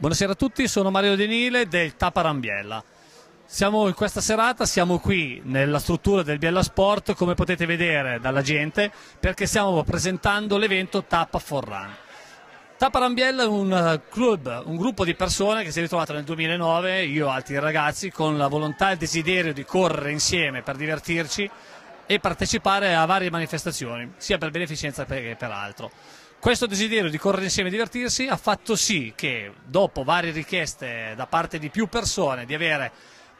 Buonasera a tutti, sono Mario Denile del Taparambiella. Siamo in questa serata, siamo qui nella struttura del Biella Sport, come potete vedere dalla gente, perché stiamo presentando l'evento Tappa Forran. Taparambiella è un eh, club, un gruppo di persone che si è ritrovato nel 2009, io e altri ragazzi, con la volontà e il desiderio di correre insieme per divertirci e partecipare a varie manifestazioni, sia per beneficenza che per altro. Questo desiderio di correre insieme e divertirsi ha fatto sì che, dopo varie richieste da parte di più persone di avere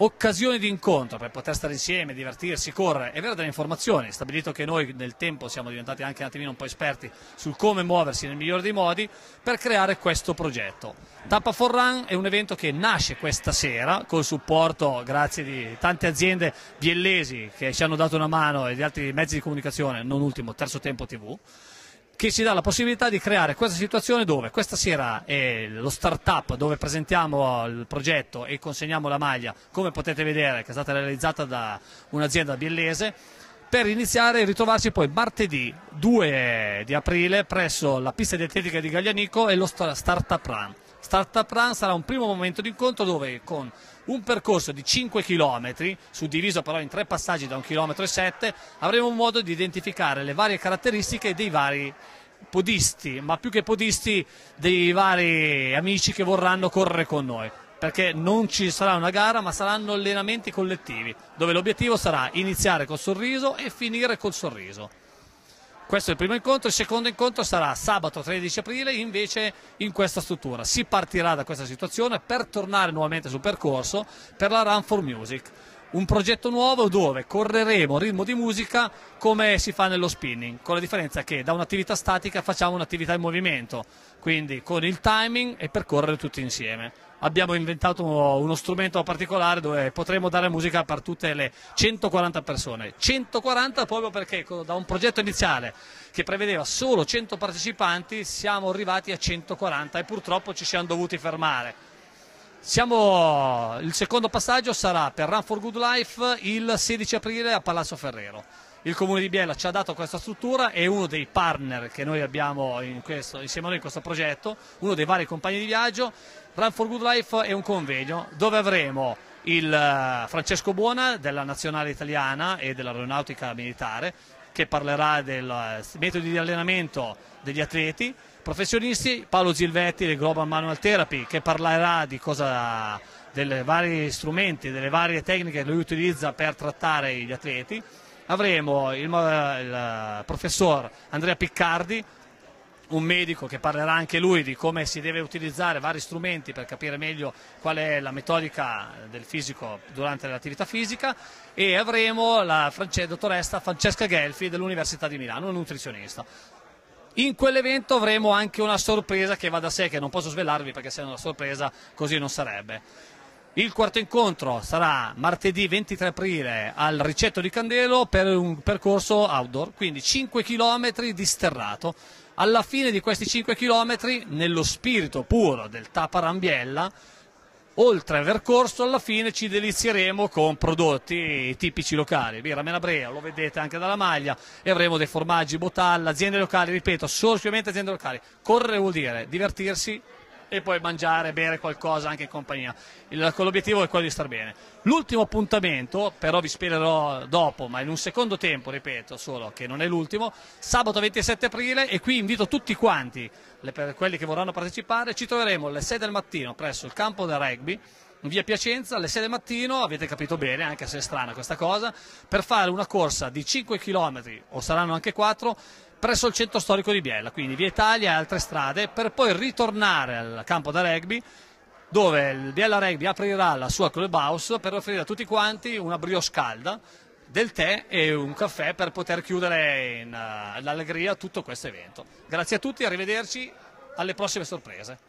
occasioni di incontro per poter stare insieme, divertirsi, correre e avere delle informazioni. Stabilito che noi nel tempo siamo diventati anche un attimino un po' esperti sul come muoversi nel migliore dei modi per creare questo progetto. Tappa for Run è un evento che nasce questa sera col supporto, grazie di tante aziende biellesi che ci hanno dato una mano e di altri mezzi di comunicazione, non ultimo Terzo Tempo TV che ci dà la possibilità di creare questa situazione dove questa sera è lo start-up dove presentiamo il progetto e consegniamo la maglia, come potete vedere, che è stata realizzata da un'azienda biellese, per iniziare e ritrovarsi poi martedì 2 di aprile presso la pista dietetica di Gaglianico e lo start-up run. Startup Run sarà un primo momento di incontro dove con un percorso di 5 km, suddiviso però in tre passaggi da 1,7 km, avremo modo di identificare le varie caratteristiche dei vari podisti, ma più che podisti dei vari amici che vorranno correre con noi perché non ci sarà una gara ma saranno allenamenti collettivi dove l'obiettivo sarà iniziare col sorriso e finire col sorriso. Questo è il primo incontro, il secondo incontro sarà sabato 13 aprile invece in questa struttura. Si partirà da questa situazione per tornare nuovamente sul percorso per la Run for Music. Un progetto nuovo dove correremo ritmo di musica come si fa nello spinning, con la differenza che da un'attività statica facciamo un'attività in movimento, quindi con il timing e percorrere tutti insieme abbiamo inventato uno strumento particolare dove potremo dare musica per tutte le 140 persone. 140 proprio perché da un progetto iniziale che prevedeva solo 100 partecipanti siamo arrivati a 140 e purtroppo ci siamo dovuti fermare. Siamo, il secondo passaggio sarà per Run for Good Life il 16 aprile a Palazzo Ferrero il comune di Biella ci ha dato questa struttura è uno dei partner che noi abbiamo questo, insieme a noi in questo progetto, uno dei vari compagni di viaggio, Run for Good Life è un convegno dove avremo il eh, Francesco Buona della Nazionale Italiana e dell'Aeronautica Militare che parlerà dei eh, metodi di allenamento degli atleti professionisti, Paolo Gilvetti del Global Manual Therapy che parlerà di cosa dei vari strumenti, delle varie tecniche che lui utilizza per trattare gli atleti avremo il, il professor Andrea Piccardi, un medico che parlerà anche lui di come si deve utilizzare vari strumenti per capire meglio qual è la metodica del fisico durante l'attività fisica e avremo la dottoressa Francesca Gelfi dell'Università di Milano, un nutrizionista. In quell'evento avremo anche una sorpresa che va da sé, che non posso svelarvi perché se è una sorpresa così non sarebbe. Il quarto incontro sarà martedì 23 aprile al Ricetto di Candelo per un percorso outdoor, quindi 5 km di sterrato. Alla fine di questi 5 km, nello spirito puro del Taparambiella, oltre al percorso, alla fine ci delizieremo con prodotti tipici locali. Birra Menabrea, lo vedete anche dalla maglia, e avremo dei formaggi, botalla, aziende locali, ripeto, solo aziende locali. Correre vuol dire divertirsi e poi mangiare, bere qualcosa anche in compagnia. Il, l'obiettivo è quello di star bene. L'ultimo appuntamento, però vi spiegherò dopo, ma in un secondo tempo, ripeto solo che non è l'ultimo, sabato 27 aprile e qui invito tutti quanti, le, per quelli che vorranno partecipare, ci troveremo alle 6 del mattino presso il campo del rugby in via Piacenza alle 6 del mattino, avete capito bene, anche se è strana questa cosa, per fare una corsa di 5 km o saranno anche 4 presso il centro storico di Biella, quindi via Italia e altre strade, per poi ritornare al campo da rugby dove il Biella Rugby aprirà la sua clubhouse per offrire a tutti quanti una brioche calda, del tè e un caffè per poter chiudere in uh, l'allegria tutto questo evento. Grazie a tutti, arrivederci, alle prossime sorprese.